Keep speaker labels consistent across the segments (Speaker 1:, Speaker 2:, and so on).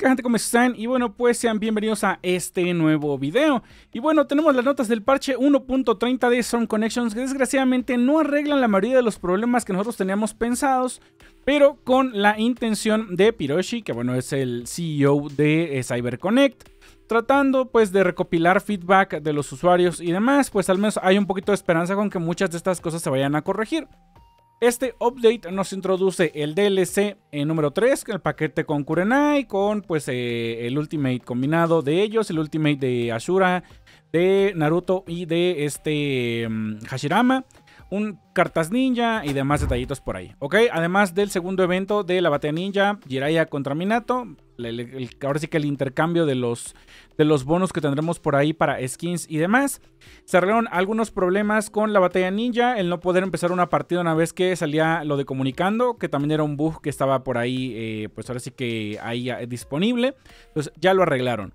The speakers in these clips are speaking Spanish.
Speaker 1: ¿Qué gente? ¿Cómo están? Y bueno, pues sean bienvenidos a este nuevo video. Y bueno, tenemos las notas del parche 1.30 de Son Connections que desgraciadamente no arreglan la mayoría de los problemas que nosotros teníamos pensados, pero con la intención de Piroshi, que bueno, es el CEO de eh, CyberConnect, tratando pues de recopilar feedback de los usuarios y demás, pues al menos hay un poquito de esperanza con que muchas de estas cosas se vayan a corregir. Este update nos introduce el DLC eh, número 3, el paquete con Kurenai, con pues eh, el Ultimate combinado de ellos, el Ultimate de Ashura, de Naruto y de este mm, Hashirama un cartas ninja y demás detallitos por ahí, ¿ok? Además del segundo evento de la batalla ninja, Jiraiya contra Minato, el, ahora sí que el intercambio de los, de los bonos que tendremos por ahí para skins y demás. Se arreglaron algunos problemas con la batalla ninja, el no poder empezar una partida una vez que salía lo de comunicando, que también era un bug que estaba por ahí, eh, pues ahora sí que ahí eh, disponible. Entonces pues ya lo arreglaron.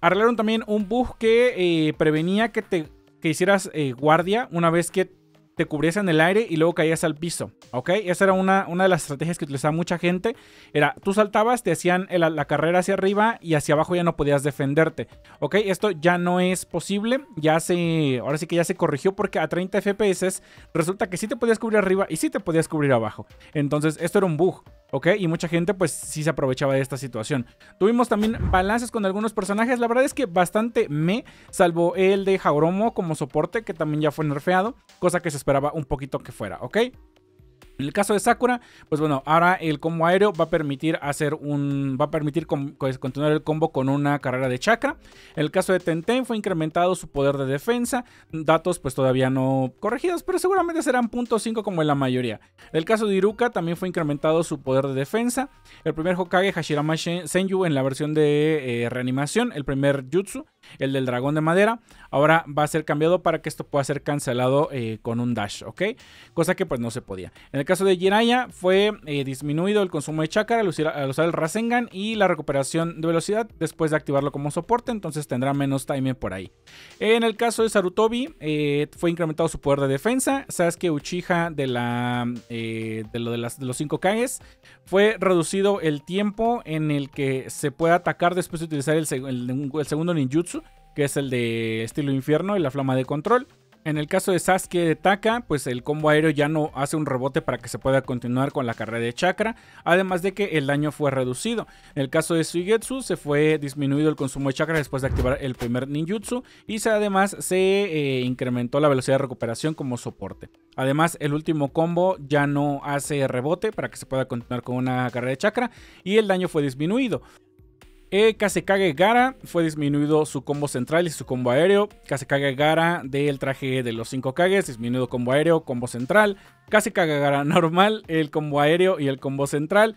Speaker 1: Arreglaron también un bug que eh, prevenía que te que hicieras guardia una vez que te cubrías en el aire y luego caías al piso, ¿ok? Esa era una, una de las estrategias que utilizaba mucha gente. Era, tú saltabas, te hacían la, carrera hacia arriba y hacia abajo ya no podías defenderte, ¿ok? Esto ya no es posible, ya se, ahora sí que ya se corrigió porque a 30 FPS resulta que sí te podías cubrir arriba y sí te podías cubrir abajo. Entonces, esto era un bug. ¿ok? Y mucha gente pues sí se aprovechaba de esta situación. Tuvimos también balances con algunos personajes, la verdad es que bastante me, salvo el de Jauromo como soporte, que también ya fue nerfeado, cosa que se esperaba un poquito que fuera, ¿ok? En el caso de Sakura, pues bueno, ahora el combo aéreo va a permitir hacer un. Va a permitir pues, continuar el combo con una carrera de chakra. el caso de Tenten fue incrementado su poder de defensa. Datos pues todavía no corregidos, pero seguramente serán .5 como en la mayoría. el caso de Iruka también fue incrementado su poder de defensa. El primer Hokage Hashirama Senju en la versión de eh, reanimación, el primer Jutsu, el del dragón de madera, ahora va a ser cambiado para que esto pueda ser cancelado eh, con un dash, ¿ok? Cosa que pues no se podía. En el caso de Jiraya fue eh, disminuido el consumo de chakra al usar, el Rasengan y la recuperación de velocidad después de activarlo como soporte, entonces tendrá menos timing por ahí. En el caso de Sarutobi eh, fue incrementado su poder de defensa, Sabes que Uchiha eh, de, lo de, los 5 Kages fue reducido el tiempo en el que se puede atacar después de utilizar el segundo ninjutsu, que es el de estilo infierno y la flama de control. En el caso de Sasuke de Taka, pues el combo aéreo ya no hace un rebote para que se pueda continuar con la carrera de chakra, además de que el daño fue reducido. En el caso de Suigetsu se fue disminuido el consumo de chakra después de activar el primer ninjutsu y se, además se eh, incrementó la velocidad de recuperación como soporte. Además, el último combo ya no hace rebote para que se pueda continuar con una carrera de chakra y el daño fue disminuido. Eh, Kasekage Gara fue disminuido su combo central y su combo aéreo. Kasekage Gara del traje de los 5 Kages, disminuido combo aéreo, combo central. Kasekage Gara normal, el combo aéreo y el combo central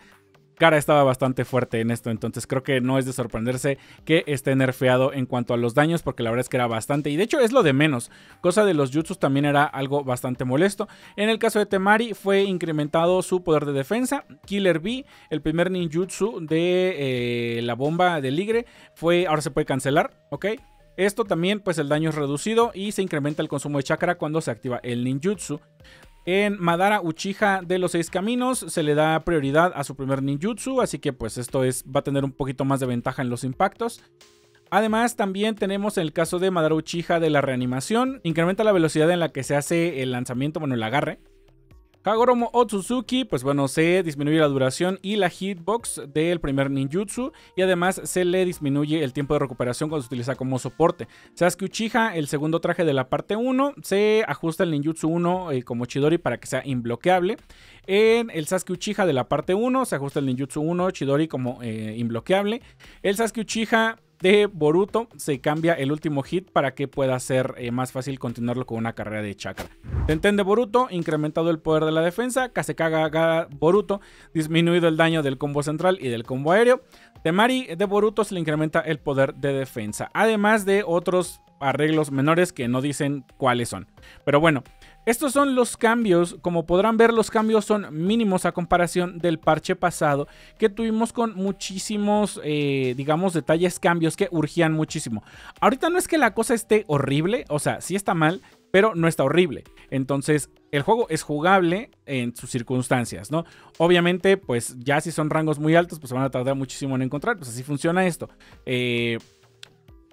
Speaker 1: cara estaba bastante fuerte en esto, entonces creo que no es de sorprenderse que esté nerfeado en cuanto a los daños, porque la verdad es que era bastante, y de hecho es lo de menos, cosa de los jutsus también era algo bastante molesto. En el caso de Temari fue incrementado su poder de defensa, Killer B, el primer ninjutsu de eh, la bomba del ligre, fue, ahora se puede cancelar, ¿ok? Esto también, pues el daño es reducido y se incrementa el consumo de chakra cuando se activa el ninjutsu. En Madara Uchiha de los Seis Caminos se le da prioridad a su primer ninjutsu, así que pues esto es, va a tener un poquito más de ventaja en los impactos. Además, también tenemos el caso de Madara Uchiha de la reanimación. Incrementa la velocidad en la que se hace el lanzamiento, bueno, el agarre. Hagoromo Otsutsuki, pues bueno, se disminuye la duración y la hitbox del primer ninjutsu y además se le disminuye el tiempo de recuperación cuando se utiliza como soporte. Sasuke Uchiha, el segundo traje de la parte 1, se ajusta el ninjutsu 1 eh, como Chidori para que sea imbloqueable. En el Sasuke Uchiha de la parte 1 se ajusta el ninjutsu 1 Chidori como eh, imbloqueable. El Sasuke Uchiha de Boruto se cambia el último hit para que pueda ser eh, más fácil continuarlo con una carrera de chakra. Tenten de Boruto, incrementado el poder de la defensa, Kasekaga Boruto, disminuido el daño del combo central y del combo aéreo. Temari de Boruto se le incrementa el poder de defensa, además de otros arreglos menores que no dicen cuáles son. Pero bueno, estos son los cambios, como podrán ver los cambios son mínimos a comparación del parche pasado que tuvimos con muchísimos, eh, digamos, detalles, cambios que urgían muchísimo. Ahorita no es que la cosa esté horrible, o sea, sí está mal, pero no está horrible. Entonces, el juego es jugable en sus circunstancias, ¿no? Obviamente, pues ya si son rangos muy altos, pues se van a tardar muchísimo en encontrar, pues así funciona esto. Eh,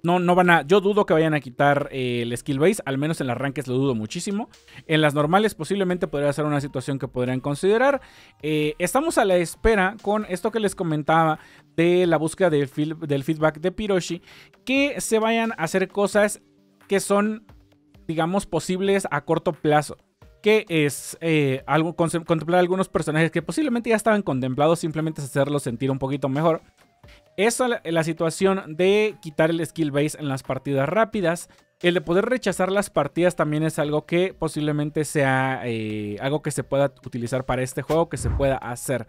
Speaker 1: no, no van a. Yo dudo que vayan a quitar eh, el skill base, al menos en las ranques lo dudo muchísimo. En las normales, posiblemente podría ser una situación que podrían considerar. Eh, estamos a la espera con esto que les comentaba de la búsqueda del, feedback de Piroshi, que se vayan a hacer cosas que son, digamos, posibles a corto plazo que es eh, algo, contemplar algunos personajes que posiblemente ya estaban contemplados, simplemente hacerlos sentir un poquito mejor es la, situación de quitar el skill base en las partidas rápidas. El de poder rechazar las partidas también es algo que posiblemente sea eh, algo que se pueda utilizar para este juego, que se pueda hacer.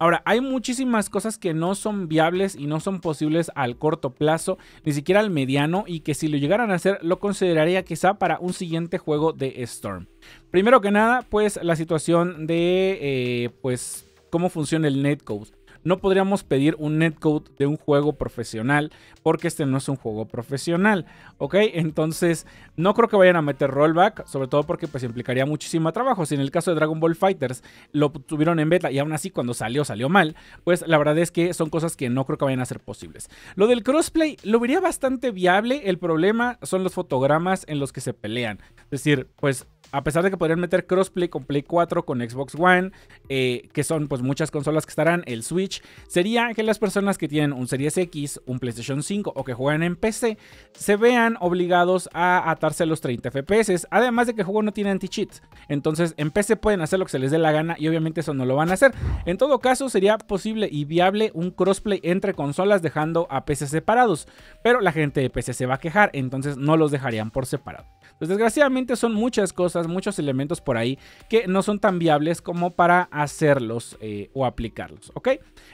Speaker 1: Ahora, hay muchísimas cosas que no son viables y no son posibles al corto plazo, ni siquiera al mediano, y que si lo llegaran a hacer lo consideraría quizá para un siguiente juego de Storm. Primero que nada, pues la situación de, eh, pues, cómo funciona el netcode no podríamos pedir un netcode de un juego profesional porque este no es un juego profesional, ¿ok? Entonces, no creo que vayan a meter rollback, sobre todo porque pues implicaría muchísimo trabajo. Si en el caso de Dragon Ball Fighters lo tuvieron en beta y aún así cuando salió salió mal, pues la verdad es que son cosas que no creo que vayan a ser posibles. Lo del crossplay lo vería bastante viable, el problema son los fotogramas en los que se pelean. Es decir, pues a pesar de que podrían meter crossplay con Play 4, con Xbox One, eh, que son pues muchas consolas que estarán, el Switch, sería que las personas que tienen un Series X, un PlayStation 5 o que juegan en PC se vean obligados a atarse a los 30 FPS, además de que el juego no tiene anti-cheat. Entonces en PC pueden hacer lo que se les dé la gana y obviamente eso no lo van a hacer. En todo caso sería posible y viable un crossplay entre consolas dejando a PC separados, pero la gente de PC se va a quejar, entonces no los dejarían por separado. Pues, desgraciadamente son muchas cosas, muchos elementos por ahí que no son tan viables como para hacerlos eh, o aplicarlos, ¿ok?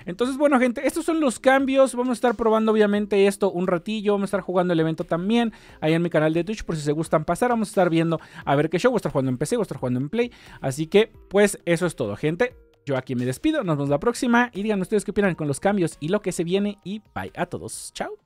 Speaker 1: Entonces, bueno, gente, estos son los cambios. Vamos a estar probando obviamente esto un ratillo. Vamos a estar jugando el evento también ahí en mi canal de Twitch por si se gustan pasar. Vamos a estar viendo a ver qué show. Voy a estar jugando en PC, voy a estar jugando en Play. Así que, pues eso es todo, gente. Yo aquí me despido, nos vemos la próxima y digan ustedes qué opinan con los cambios y lo que se viene y bye a todos. Chao.